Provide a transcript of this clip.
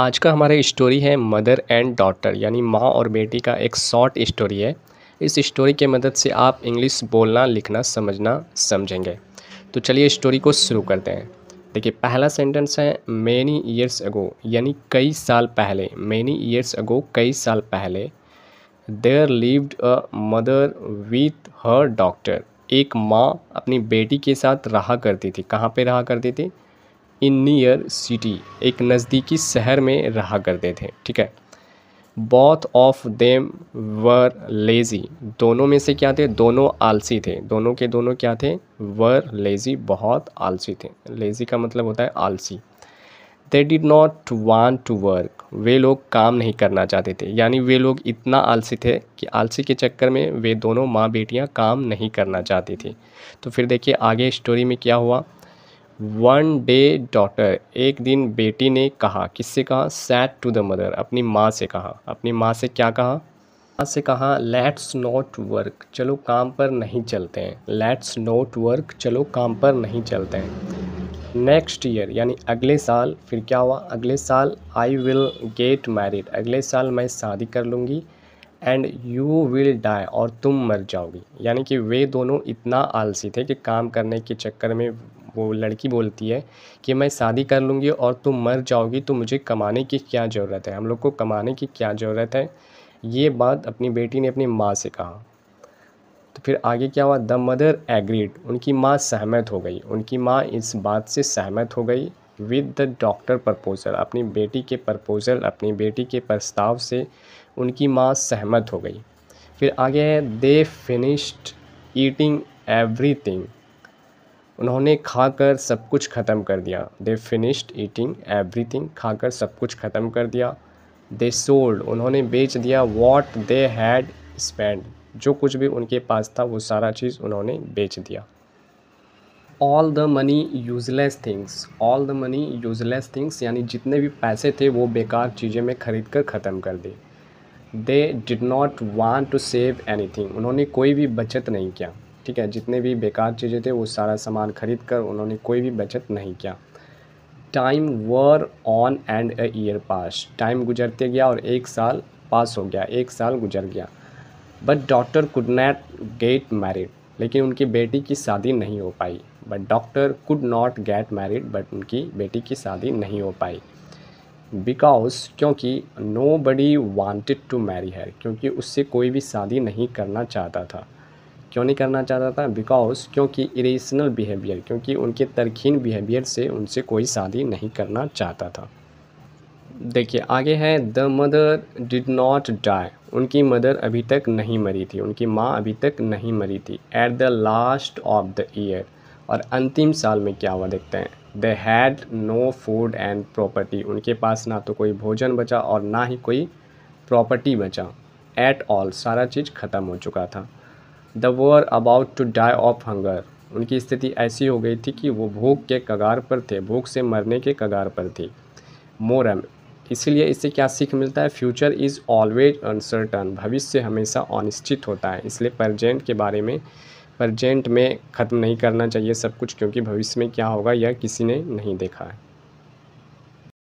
आज का हमारा स्टोरी है मदर एंड डॉटर यानी माँ और बेटी का एक शॉर्ट स्टोरी है इस स्टोरी के मदद से आप इंग्लिश बोलना लिखना समझना समझेंगे तो चलिए स्टोरी को शुरू करते हैं देखिए पहला सेंटेंस है मैनी ईयर्स अगो यानी कई साल पहले मैनी ईयर्स अगो कई साल पहले there lived a mother with her daughter एक माँ अपनी बेटी के साथ रहा करती थी कहाँ पे रहा करती थी इन नियर सिटी एक नज़दीकी शहर में रहा करते थे ठीक है both of them were lazy दोनों में से क्या थे दोनों आलसी थे दोनों के दोनों क्या थे वर लेज़ी बहुत आलसी थे लेज़ी का मतलब होता है आलसी they did not want to work वे लोग काम नहीं करना चाहते थे यानी वे लोग इतना आलसी थे कि आलसी के चक्कर में वे दोनों माँ बेटियाँ काम नहीं करना चाहती थी तो फिर देखिए आगे स्टोरी में क्या हुआ वन डे डॉटर एक दिन बेटी ने कहा किससे कहा सैड टू द मदर अपनी माँ से कहा अपनी माँ से क्या कहा माँ से कहा लेट्स नॉट वर्क चलो काम पर नहीं चलते हैं लेट्स नॉट वर्क चलो काम पर नहीं चलते हैं नेक्स्ट ईयर यानी अगले साल फिर क्या हुआ अगले साल आई विल गेट मैरिड अगले साल मैं शादी कर लूँगी एंड यू विल डाई और तुम मर जाओगी यानी कि वे दोनों इतना आलसी थे कि काम करने के चक्कर में वो लड़की बोलती है कि मैं शादी कर लूँगी और तुम मर जाओगी तो मुझे कमाने की क्या ज़रूरत है हम लोग को कमाने की क्या ज़रूरत है ये बात अपनी बेटी ने अपनी माँ से कहा तो फिर आगे क्या हुआ द मदर एग्रीड उनकी माँ सहमत हो गई उनकी माँ इस बात से सहमत हो गई विद द डॉक्टर प्रपोज़ल अपनी बेटी के प्रपोज़ल अपनी बेटी के प्रस्ताव से उनकी माँ सहमत हो गई फिर आगे है they finished eating everything उन्होंने खाकर सब कुछ ख़त्म कर दिया दे फिनिश्ड ईटिंग एवरीथिंग खाकर सब कुछ ख़त्म कर दिया दे सोल्ड उन्होंने बेच दिया वॉट दे हैड स्पेंड जो कुछ भी उनके पास था वो सारा चीज़ उन्होंने बेच दिया all the money useless things all the money useless things यानी जितने भी पैसे थे वो बेकार चीज़ें में ख़रीद कर ख़त्म कर दी they did not want to save anything उन्होंने कोई भी बचत नहीं किया ठीक है जितने भी बेकार चीज़ें थे वो सारा सामान खरीद कर उन्होंने कोई भी बचत नहीं किया time were on and a year pass time गुजरते गया और एक साल पास हो गया एक साल गुजर गया but doctor could not get married लेकिन उनकी बेटी की शादी नहीं हो पाई but doctor could not get married but उनकी बेटी की शादी नहीं हो पाई बिकॉज क्योंकि nobody wanted to marry है क्योंकि उससे कोई भी शादी नहीं करना चाहता था क्यों नहीं करना चाहता था बिकॉज क्योंकि इरेशनल बिहेवियर क्योंकि उनके तरखीन बिहेवियर से उनसे कोई शादी नहीं करना चाहता था देखिए आगे है the mother did not die उनकी मदर अभी तक नहीं मरी थी उनकी माँ अभी तक नहीं मरी थी at the last of the year और अंतिम साल में क्या हुआ देखते हैं they had no food and property उनके पास ना तो कोई भोजन बचा और ना ही कोई प्रॉपर्टी बचा एट ऑल सारा चीज़ ख़त्म हो चुका था they were about to die of hunger उनकी स्थिति ऐसी हो गई थी कि वो भूख के कगार पर थे भूख से मरने के कगार पर थी मोरम इसीलिए इससे क्या सीख मिलता है फ्यूचर इज़ ऑलवेज अनसर्टन भविष्य हमेशा अनिश्चित होता है इसलिए प्रजेंट के बारे में प्रजेंट में ख़त्म नहीं करना चाहिए सब कुछ क्योंकि भविष्य में क्या होगा यह किसी ने नहीं देखा है